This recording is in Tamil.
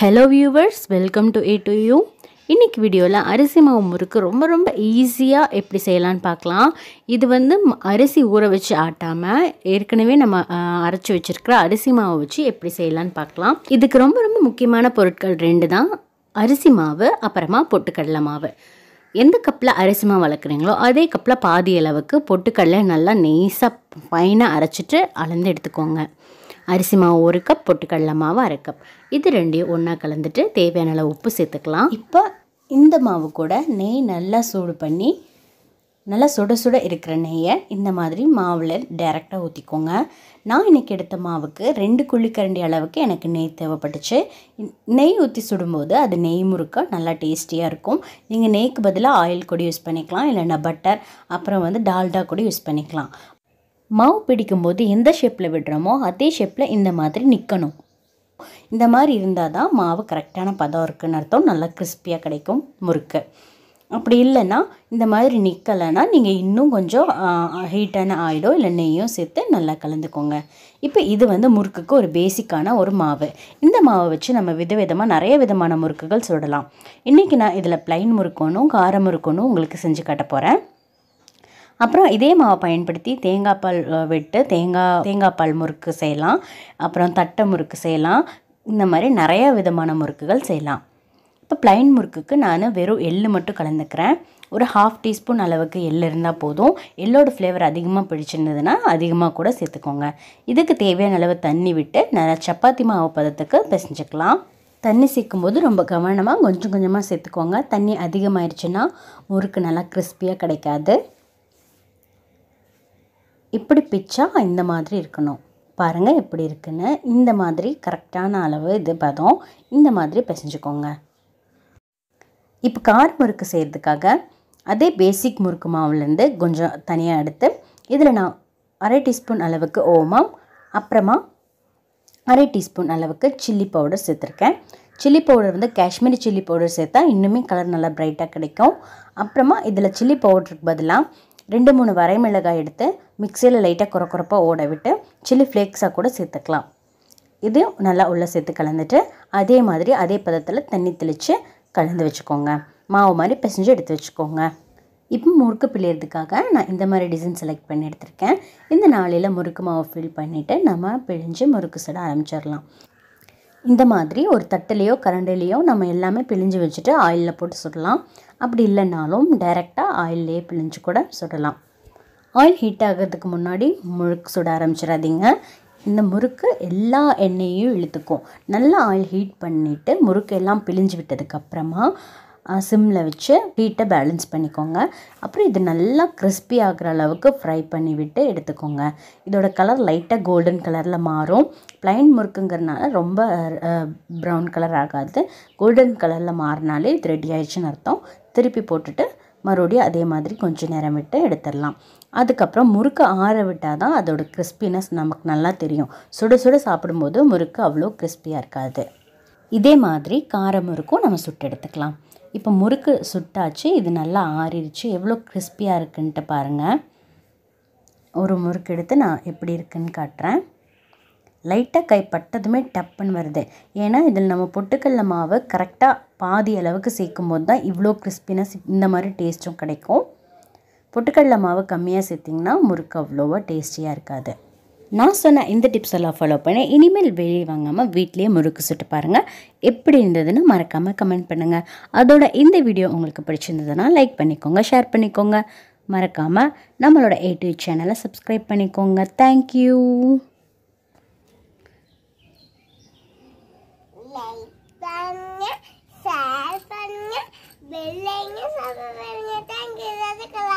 hello viewers welcome to A to U இன்றைக்கி வீடியோவில் அரிசி மாவு முறுக்கு ரொம்ப ரொம்ப ஈஸியாக எப்படி செய்யலான்னு பார்க்கலாம் இது வந்து அரிசி ஊற வச்சு ஆட்டாமல் ஏற்கனவே நம்ம அரைச்சி வச்சுருக்கிற அரிசி மாவை வச்சு எப்படி செய்யலான்னு பார்க்கலாம் இதுக்கு ரொம்ப ரொம்ப முக்கியமான பொருட்கள் ரெண்டு தான் அரிசி மாவு அப்புறமா பொட்டுக்கடலை மாவு எந்த கப்பில் அரிசி மாவு வளர்க்குறீங்களோ அதே கப்பில் பாதி அளவுக்கு பொட்டுக்கடலை நல்லா நெய்ஸாக ஃபைனாக அரைச்சிட்டு அளந்து எடுத்துக்கோங்க அரிசி மாவு ஒரு கப் பொட்டுக்கடலை மாவு அரை கப் இது ரெண்டையும் ஒன்றா கலந்துட்டு தேவையான அளவு உப்பு சேர்த்துக்கலாம் இப்போ இந்த மாவு கூட நெய் நல்லா சூடு பண்ணி நல்லா சுட சுட இருக்கிற நெய்யை இந்த மாதிரி மாவில் டைரெக்டாக ஊற்றிக்கோங்க நான் இன்றைக்கி எடுத்த மாவுக்கு ரெண்டு குழிக்கரண்டி அளவுக்கு எனக்கு நெய் தேவைப்பட்டுச்சு நெய் ஊற்றி சுடும்போது அது நெய் முறுக்க நல்லா டேஸ்டியாக இருக்கும் நீங்கள் நெய்க்கு பதிலாக ஆயில் கூட யூஸ் பண்ணிக்கலாம் இல்லைன்னா பட்டர் அப்புறம் வந்து டால்டா கூட யூஸ் பண்ணிக்கலாம் மாவு பிடிக்கும்போது எந்த ஷேப்பில் விடுறோமோ அதே ஷேப்பில் இந்த மாதிரி நிற்கணும் இந்த மாதிரி இருந்தால் தான் மாவு கரெக்டான பதம் இருக்குதுன்னு அர்த்தம் நல்லா கிறிஸ்பியாக கிடைக்கும் முறுக்கு அப்படி இல்லைன்னா இந்த மாதிரி நிற்கலைன்னா நீங்கள் இன்னும் கொஞ்சம் ஹீட்டான ஆயிடும் இல்லை நெய்யும் சேர்த்து நல்லா கலந்துக்கோங்க இப்போ இது வந்து முறுக்குக்கு ஒரு பேசிக்கான ஒரு மாவு இந்த மாவை வச்சு நம்ம விதவிதமாக நிறைய விதமான முறுக்குகள் சுடலாம் இன்றைக்கி நான் இதில் ப்ளைன் முறுக்கணும் காரம் முறுக்கணும் உங்களுக்கு செஞ்சு காட்ட போகிறேன் அப்புறம் இதே மாவை பயன்படுத்தி தேங்காய் பால் விட்டு தேங்காய் தேங்காய் பால் முறுக்கு செய்யலாம் அப்புறம் தட்டை முறுக்கு செய்யலாம் இந்த மாதிரி நிறையா விதமான முறுக்குகள் செய்யலாம் இப்போ ப்ளைன் முறுக்குக்கு நான் வெறும் எள்ளு மட்டும் கலந்துக்கிறேன் ஒரு ஹாஃப் டீஸ்பூன் அளவுக்கு எள் இருந்தால் போதும் எள்ளோட ஃப்ளேவர் அதிகமாக பிடிச்சிருந்ததுன்னா அதிகமாக கூட சேர்த்துக்கோங்க இதுக்கு தேவையான அளவு தண்ணி விட்டு நல்லா சப்பாத்தி மாவு பதத்துக்கு பிசைஞ்சிக்கலாம் தண்ணி சேர்க்கும்போது ரொம்ப கவனமாக கொஞ்சம் கொஞ்சமாக சேர்த்துக்கோங்க தண்ணி அதிகமாகிடுச்சுன்னா முறுக்கு நல்லா கிறிஸ்பியாக கிடைக்காது இப்படி பிச்சா இந்த மாதிரி இருக்கணும் பாருங்கள் எப்படி இருக்குன்னு இந்த மாதிரி கரெக்டான அளவு இது பதம் இந்த மாதிரி பிசைஞ்சுக்கோங்க இப்போ கார் முறுக்கு செய்கிறதுக்காக அதே பேசிக் முறுக்கு மாவுலேருந்து கொஞ்சம் தனியாக எடுத்து இதில் நான் அரை டீஸ்பூன் அளவுக்கு ஓமம் அப்புறமா அரை டீஸ்பூன் அளவுக்கு சில்லி பவுடர் சேர்த்துருக்கேன் சில்லி பவுடர் வந்து காஷ்மீரி சில்லி பவுடர் சேர்த்தா இன்னுமே கலர் நல்லா ப்ரைட்டாக கிடைக்கும் அப்புறமா இதில் சில்லி பவுடருக்கு பதிலாக ரெண்டு மூணு வரை மிளகாய் எடுத்து மிக்சியில் லைட்டாக குறப்பாக ஓட விட்டு சில்லி ஃப்ளேக்ஸாக கூட சேர்த்துக்கலாம் இது நல்லா உள்ளே சேர்த்து கலந்துட்டு அதே மாதிரி அதே பதத்தில் தண்ணி தெளித்து கலந்து வச்சுக்கோங்க மாவு மாதிரி பிசைஞ்சு எடுத்து வச்சுக்கோங்க இப்போ முறுக்கு பிழியறதுக்காக நான் இந்த மாதிரி டிசைன் செலக்ட் பண்ணி எடுத்திருக்கேன் இந்த நாளையில் முறுக்கு மாவு ஃபில் பண்ணிவிட்டு நம்ம பிழிஞ்சு முறுக்கு சுட ஆரம்பிச்சிடலாம் இந்த மாதிரி ஒரு தட்டுலேயோ கரண்டிலேயோ நம்ம எல்லாமே பிழிஞ்சு வச்சுட்டு ஆயிலில் போட்டு சுடலாம் அப்படி இல்லைனாலும் டைரெக்டாக ஆயிலே பிழிஞ்சு கூட சுடலாம் ஆயில் ஹீட் ஆகிறதுக்கு முன்னாடி முழுக்கு சுட ஆரம்பிச்சிடாதீங்க இந்த முறுக்கு எல்லா எண்ணெயையும் இழுத்துக்கும் நல்லா ஆயில் ஹீட் பண்ணிவிட்டு முறுக்கு எல்லாம் பிழிஞ்சு விட்டதுக்கப்புறமா சிம்மில் வச்சு ஹீட்டை பேலன்ஸ் பண்ணிக்கோங்க அப்புறம் இது நல்லா கிறிஸ்பி ஆகிற அளவுக்கு ஃப்ரை பண்ணிவிட்டு எடுத்துக்கோங்க இதோட கலர் லைட்டாக கோல்டன் கலரில் மாறும் ப்ளைன் முறுக்குங்கிறனால ரொம்ப ப்ரௌன் கலர் ஆகாது கோல்டன் கலரில் மாறினாலே இது ரெடி ஆயிடுச்சுன்னு அர்த்தம் திருப்பி போட்டுட்டு மறுபடியும் அதே மாதிரி கொஞ்சம் நேரம் விட்டு எடுத்துடலாம் அதுக்கப்புறம் முறுக்கு ஆற விட்டால் தான் அதோட கிறிஸ்பினஸ் நமக்கு நல்லா தெரியும் சுட சுட சாப்பிடும்போது முறுக்கு அவ்வளோ கிறிஸ்பியாக இருக்காது இதே மாதிரி காரம் முறுக்கும் நம்ம சுட்டு எடுத்துக்கலாம் இப்போ முறுக்கு சுட்டாச்சு இது நல்லா ஆறிடுச்சு எவ்வளோ கிறிஸ்பியாக இருக்குன்ட்டு பாருங்கள் ஒரு முறுக்கு எடுத்து நான் எப்படி இருக்குன்னு காட்டுறேன் லைட்டாக கைப்பட்டதுமே டப்புன்னு வருது ஏன்னா இதில் நம்ம பொட்டுக்கல்ல மாவு கரெக்டாக பாதி அளவுக்கு சேர்க்கும் போது தான் இவ்வளோ கிறிஸ்பினஸ் இந்த மாதிரி டேஸ்ட்டும் கிடைக்கும் பொட்டுக்கடல மாவு கம்மியாக சேர்த்திங்கன்னா முறுக்கு அவ்வளோவா டேஸ்டியாக இருக்காது நான் சொன்ன இந்த டிப்ஸ் எல்லாம் ஃபாலோ பண்ணி இனிமேல் வெளியே வாங்காமல் வீட்லேயே முறுக்கு சுட்டு பாருங்கள் எப்படி இருந்ததுன்னு மறக்காமல் கமெண்ட் பண்ணுங்கள் அதோட இந்த வீடியோ உங்களுக்கு பிடிச்சிருந்ததுன்னா லைக் பண்ணிக்கோங்க ஷேர் பண்ணிக்கோங்க மறக்காமல் நம்மளோட ஏ சேனலை சப்ஸ்கிரைப் பண்ணிக்கோங்க தேங்க்யூ பண்ணுங்க ஷேர் தேங்க்யூ